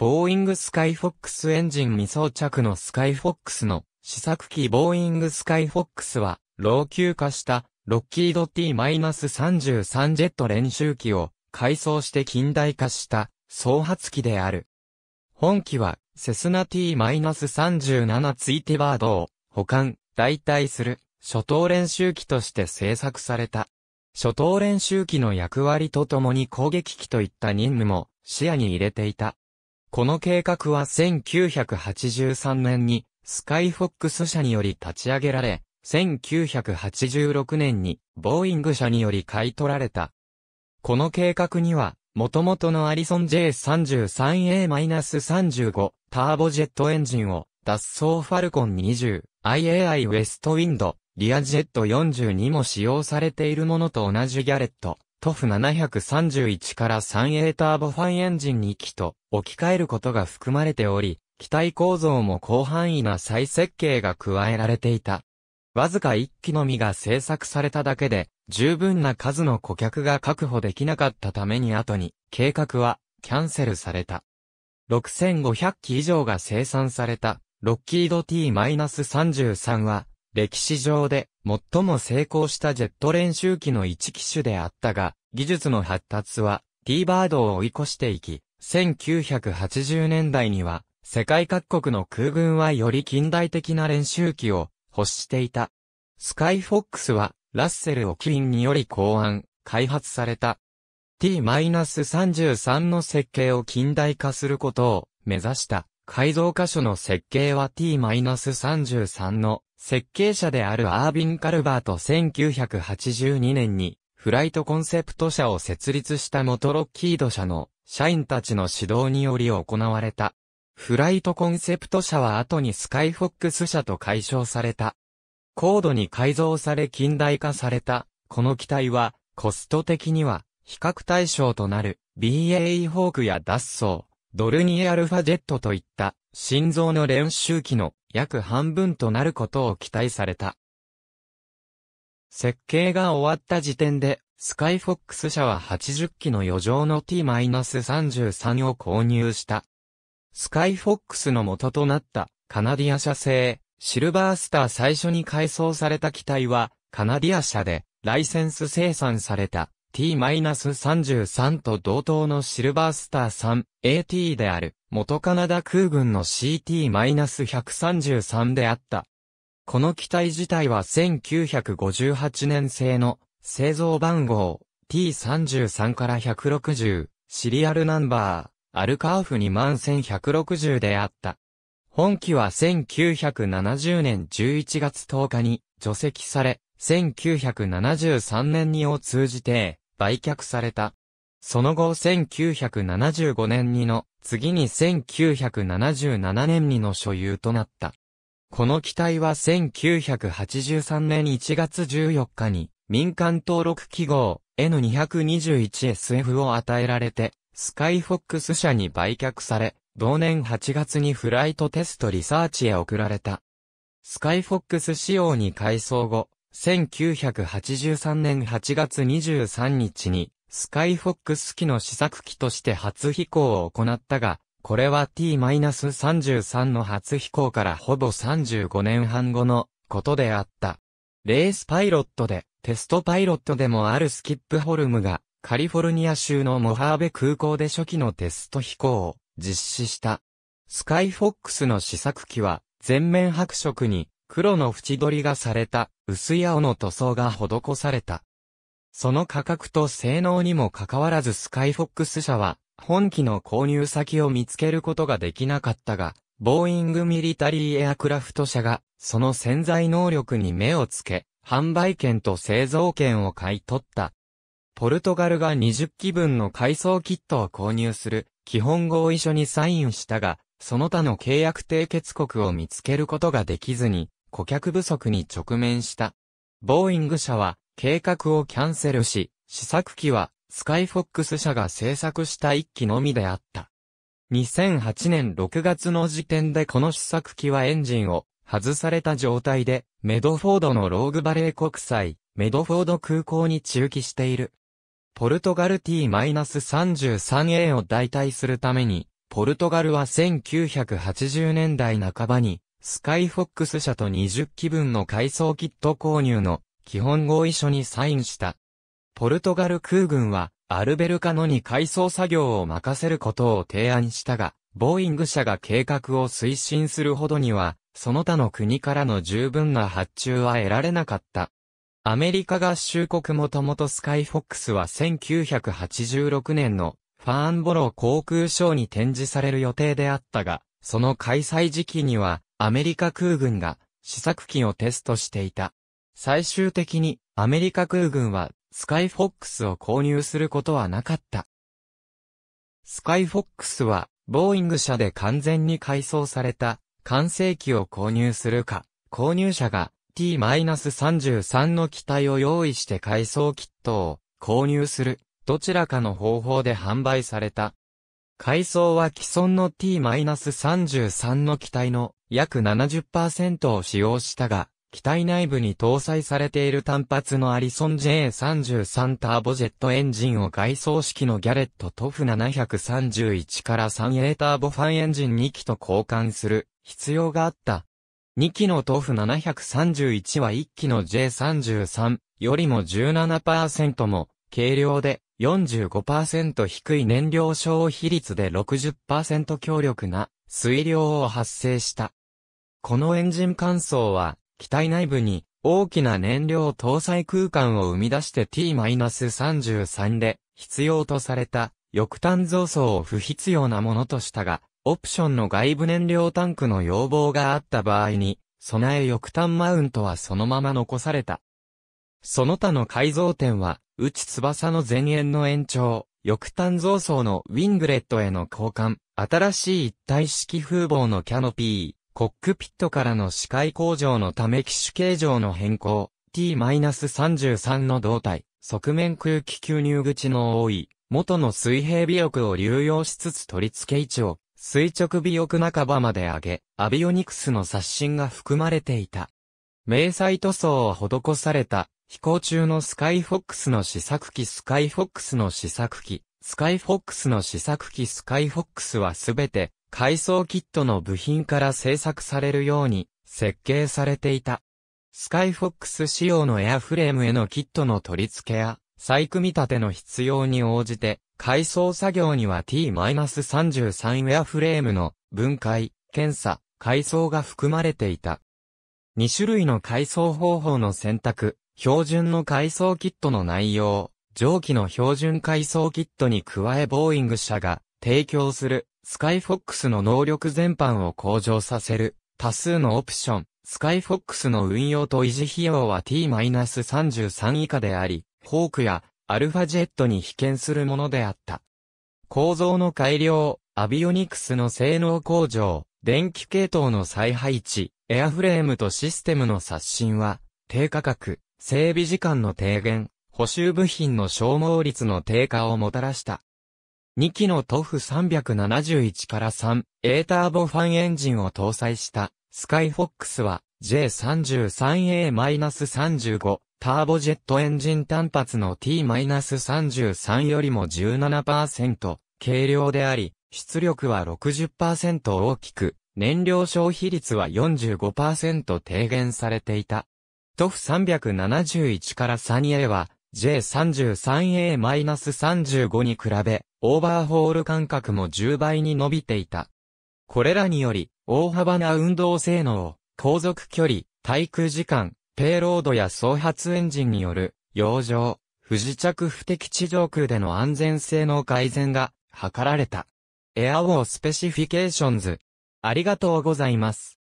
ボーイングスカイフォックスエンジン未装着のスカイフォックスの試作機ボーイングスカイフォックスは老朽化したロッキード T-33 ジェット練習機を改装して近代化した創発機である。本機はセスナ T-37 ツイティバードを保管、代替する初等練習機として製作された。初等練習機の役割とともに攻撃機といった任務も視野に入れていた。この計画は1983年にスカイフォックス社により立ち上げられ、1986年にボーイング社により買い取られた。この計画には、元々のアリソン J33A-35 ターボジェットエンジンを脱走ファルコン 20IAI ウェストウィンドリアジェット42も使用されているものと同じギャレットトフ731から3エーターボファンエンジン2機と置き換えることが含まれており、機体構造も広範囲な再設計が加えられていた。わずか1機のみが製作されただけで、十分な数の顧客が確保できなかったために後に、計画はキャンセルされた。6500機以上が生産された、ロッキード T-33 は、歴史上で最も成功したジェット練習機の一機種であったが、技術の発達は T バードを追い越していき、1980年代には世界各国の空軍はより近代的な練習機を欲していた。スカイフォックスはラッセル・オキリンにより考案、開発された T-33 の設計を近代化することを目指した。改造箇所の設計は T-33 の設計者であるアービン・カルバーと1982年にフライトコンセプト社を設立した元ロッキード社の社員たちの指導により行われた。フライトコンセプト社は後にスカイフォックス社と解消された。高度に改造され近代化された、この機体は、コスト的には、比較対象となる、BAE ホークや脱走、ドルニエアルファジェットといった、心臓の練習機の約半分となることを期待された。設計が終わった時点で、スカイフォックス社は80機の余剰の T-33 を購入した。スカイフォックスの元となったカナディア社製、シルバースター最初に改装された機体はカナディア社でライセンス生産された。T-33 と同等のシルバースター 3AT である、元カナダ空軍の CT-133 であった。この機体自体は1958年製の製造番号 T33 から160シリアルナンバーアルカーフ21160であった。本機は1970年11月10日に除籍され、1973年にを通じて売却された。その後1975年にの、次に1977年にの所有となった。この機体は1983年1月14日に民間登録記号 N221SF を与えられてスカイフォックス社に売却され、同年8月にフライトテストリサーチへ送られた。スカイフォックス仕様に改装後、1983年8月23日に、スカイフォックス機の試作機として初飛行を行ったが、これは T-33 の初飛行からほぼ35年半後のことであった。レースパイロットで、テストパイロットでもあるスキップホルムが、カリフォルニア州のモハーベ空港で初期のテスト飛行を実施した。スカイフォックスの試作機は、全面白色に黒の縁取りがされた薄い青の塗装が施された。その価格と性能にもかかわらずスカイフォックス社は本機の購入先を見つけることができなかったが、ボーイングミリタリーエアクラフト社がその潜在能力に目をつけ、販売権と製造権を買い取った。ポルトガルが20機分の改装キットを購入する基本合意書にサインしたが、その他の契約締結国を見つけることができずに、顧客不足に直面した。ボーイング社は計画をキャンセルし、試作機はスカイフォックス社が製作した1機のみであった。2008年6月の時点でこの試作機はエンジンを外された状態で、メドフォードのローグバレー国際、メドフォード空港に駐機している。ポルトガル T-33A を代替するために、ポルトガルは1980年代半ばにスカイフォックス社と20機分の改装キット購入の基本合意書にサインした。ポルトガル空軍はアルベルカノに改装作業を任せることを提案したが、ボーイング社が計画を推進するほどには、その他の国からの十分な発注は得られなかった。アメリカ合衆国もともとスカイフォックスは1986年のファーンボロー航空ショーに展示される予定であったが、その開催時期にはアメリカ空軍が試作機をテストしていた。最終的にアメリカ空軍はスカイフォックスを購入することはなかった。スカイフォックスはボーイング社で完全に改装された完成機を購入するか、購入者が T-33 の機体を用意して改装キットを購入する、どちらかの方法で販売された階層は既存の T-33 の機体の約70%を使用したが、機体内部に搭載されている単発のアリソン J33 ターボジェットエンジンを外装式のギャレットトフ731から 3A ターボファンエンジン2機と交換する必要があった。2機のトフ731は1機の J33 よりも17%も軽量で45%低い燃料消費率で60%強力な水量を発生した。このエンジン乾燥は、機体内部に大きな燃料搭載空間を生み出して T-33 で必要とされた翼端増装を不必要なものとしたが、オプションの外部燃料タンクの要望があった場合に、備え翼端マウントはそのまま残された。その他の改造点は、内翼の前縁の延長、翼端造装のウィングレットへの交換、新しい一体式風防のキャノピー、コックピットからの視界向上のため機種形状の変更、T-33 の胴体、側面空気吸入口の多い、元の水平尾翼を流用しつつ取り付け位置を、垂直尾翼半ばまで上げ、アビオニクスの刷新が含まれていた。明細塗装を施された飛行中のスカイフォックスの試作機スカイフォックスの試作機、スカイフォックスの試作機スカイフォックスはすべて、改装キットの部品から製作されるように設計されていた。スカイフォックス仕様のエアフレームへのキットの取り付けや、再組み立ての必要に応じて、改装作業には T-33 エアフレームの分解、検査、改装が含まれていた。2種類の改装方法の選択、標準の改装キットの内容、上記の標準改装キットに加えボーイング社が提供するスカイフォックスの能力全般を向上させる多数のオプション、スカイフォックスの運用と維持費用は T-33 以下であり、ホークやアルファジェットに被験するものであった。構造の改良、アビオニクスの性能向上、電気系統の再配置、エアフレームとシステムの刷新は、低価格、整備時間の低減、補修部品の消耗率の低下をもたらした。2機のトフ371から3、A ターボファンエンジンを搭載した、スカイフォックスは J33A-35、ターボジェットエンジン単発の T-33 よりも17%軽量であり、出力は60%大きく、燃料消費率は45%低減されていた。トフ371から 3A は J33A-35 に比べ、オーバーホール間隔も10倍に伸びていた。これらにより、大幅な運動性能、航続距離、滞空時間、ペイロードや総発エンジンによる、洋上、不時着不敵地上空での安全性能改善が図られた。エアウォースペシフィケーションズ。ありがとうございます。